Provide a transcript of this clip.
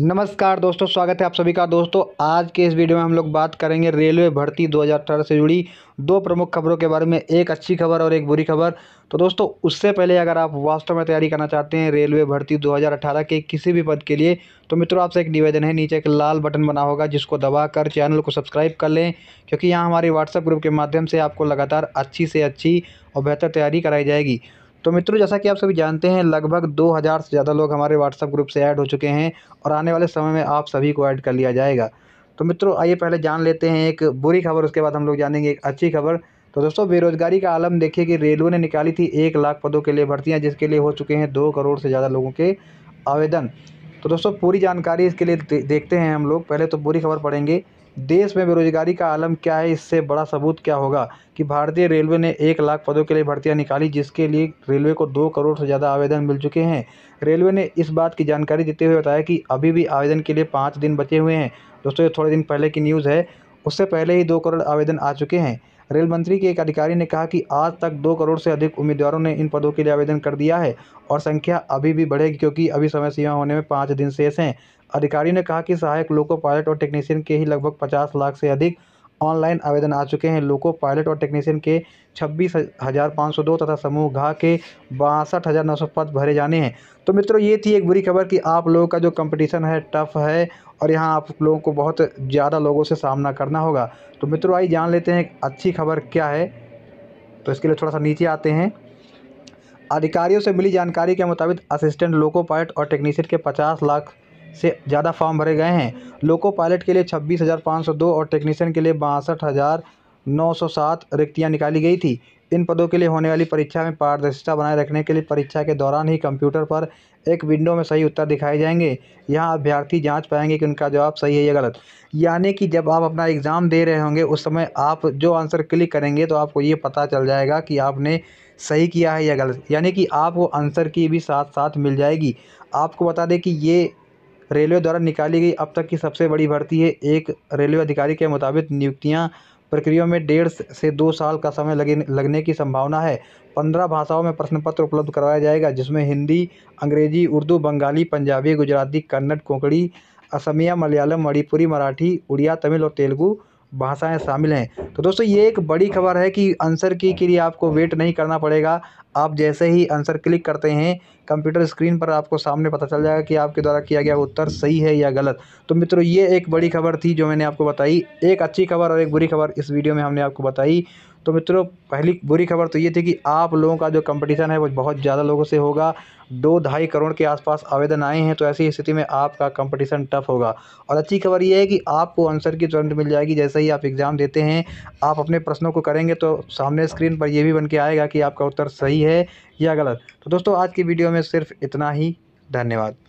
नमस्कार दोस्तों स्वागत है आप सभी का दोस्तों आज के इस वीडियो में हम लोग बात करेंगे रेलवे भर्ती 2018 से जुड़ी दो प्रमुख खबरों के बारे में एक अच्छी खबर और एक बुरी खबर तो दोस्तों उससे पहले अगर आप वास्तव में तैयारी करना चाहते हैं रेलवे भर्ती 2018 के किसी भी पद के लिए तो मित्रों आपसे एक निवेदन है नीचे एक लाल बटन बना होगा जिसको दबा कर चैनल को सब्सक्राइब कर लें क्योंकि यहाँ हमारे व्हाट्सएप ग्रुप के माध्यम से आपको लगातार अच्छी से अच्छी और बेहतर तैयारी कराई जाएगी तो मित्रों जैसा कि आप सभी जानते हैं लगभग 2000 से ज़्यादा लोग हमारे व्हाट्सएप ग्रुप से ऐड हो चुके हैं और आने वाले समय में आप सभी को ऐड कर लिया जाएगा तो मित्रों आइए पहले जान लेते हैं एक बुरी खबर उसके बाद हम लोग जानेंगे एक अच्छी खबर तो दोस्तों बेरोजगारी का आलम देखिए कि रेलवे ने निकाली थी एक लाख पदों के लिए भर्तियाँ जिसके लिए हो चुके हैं दो करोड़ से ज़्यादा लोगों के आवेदन तो दोस्तों पूरी जानकारी इसके लिए देखते हैं हम लोग पहले तो बुरी खबर पढ़ेंगे देश में बेरोजगारी का आलम क्या है इससे बड़ा सबूत क्या होगा कि भारतीय रेलवे ने एक लाख पदों के लिए भर्तियां निकाली जिसके लिए रेलवे को दो करोड़ से ज़्यादा आवेदन मिल चुके हैं रेलवे ने इस बात की जानकारी देते हुए बताया कि अभी भी आवेदन के लिए पाँच दिन बचे हुए हैं दोस्तों ये थोड़े दिन पहले की न्यूज़ है उससे पहले ही दो करोड़ आवेदन आ चुके हैं रेल मंत्री के एक अधिकारी ने कहा कि आज तक दो करोड़ से अधिक उम्मीदवारों ने इन पदों के लिए आवेदन कर दिया है और संख्या अभी भी बढ़ेगी क्योंकि अभी समय सीमा होने में पाँच दिन शेष हैं अधिकारी ने कहा कि सहायक लोको पायलट और टेक्नीशियन के ही लगभग पचास लाख से अधिक ऑनलाइन आवेदन आ चुके हैं लोको पायलट और टेक्नीशियन के छब्बीस हज़ार पाँच सौ दो तथा समूह घा के बासठ हज़ार नौ सौ पद भरे जाने हैं तो मित्रों ये थी एक बुरी खबर कि आप लोगों का जो कंपटीशन है टफ़ है और यहाँ आप लोगों को बहुत ज़्यादा लोगों से सामना करना होगा तो मित्रों आई जान लेते हैं अच्छी खबर क्या है तो इसके लिए थोड़ा सा नीचे आते हैं अधिकारियों से मिली जानकारी के मुताबिक असिस्टेंट लोको पायलट और टेक्नीशियन के पचास लाख से ज़्यादा फॉर्म भरे गए हैं लोको पायलट के लिए छब्बीस हज़ार पाँच सौ दो और टेक्नीशियन के लिए बासठ हज़ार नौ सौ सात रिक्तियाँ निकाली गई थी इन पदों के लिए होने वाली परीक्षा में पारदर्शिता बनाए रखने के लिए परीक्षा के दौरान ही कंप्यूटर पर एक विंडो में सही उत्तर दिखाए जाएंगे यहाँ अभ्यर्थी जांच पाएंगे कि उनका जवाब सही है या गलत यानी कि जब आप अपना एग्ज़ाम दे रहे होंगे उस समय आप जो आंसर क्लिक करेंगे तो आपको ये पता चल जाएगा कि आपने सही किया है या गलत यानी कि आपको आंसर की भी साथ साथ मिल जाएगी आपको बता दें कि ये रेलवे द्वारा निकाली गई अब तक की सबसे बड़ी भर्ती है एक रेलवे अधिकारी के मुताबिक नियुक्तियां प्रक्रिया में डेढ़ से दो साल का समय लगे लगने की संभावना है पंद्रह भाषाओं में प्रश्न पत्र उपलब्ध करवाया जाएगा जिसमें हिंदी अंग्रेजी उर्दू बंगाली पंजाबी गुजराती कन्नड़ कोंकणी असमिया मलयालम मणिपुरी मराठी उड़िया तमिल और तेलुगू भाषाएं शामिल हैं तो दोस्तों ये एक बड़ी खबर है कि आंसर की के लिए आपको वेट नहीं करना पड़ेगा आप जैसे ही आंसर क्लिक करते हैं कंप्यूटर स्क्रीन पर आपको सामने पता चल जाएगा कि आपके द्वारा किया गया उत्तर सही है या गलत तो मित्रों ये एक बड़ी खबर थी जो मैंने आपको बताई एक अच्छी खबर और एक बुरी खबर इस वीडियो में हमने आपको बताई तो मित्रों पहली बुरी खबर तो ये थी कि आप लोगों का जो कंपटीशन है वो बहुत ज़्यादा लोगों से होगा दो ढाई करोड़ के आसपास आवेदन आए हैं तो ऐसी स्थिति में आपका कंपटीशन टफ होगा और अच्छी खबर ये है कि आपको आंसर की तुरंत मिल जाएगी जैसे ही आप एग्ज़ाम देते हैं आप अपने प्रश्नों को करेंगे तो सामने स्क्रीन पर यह भी बन के आएगा कि आपका उत्तर सही है या गलत तो दोस्तों आज की वीडियो में सिर्फ इतना ही धन्यवाद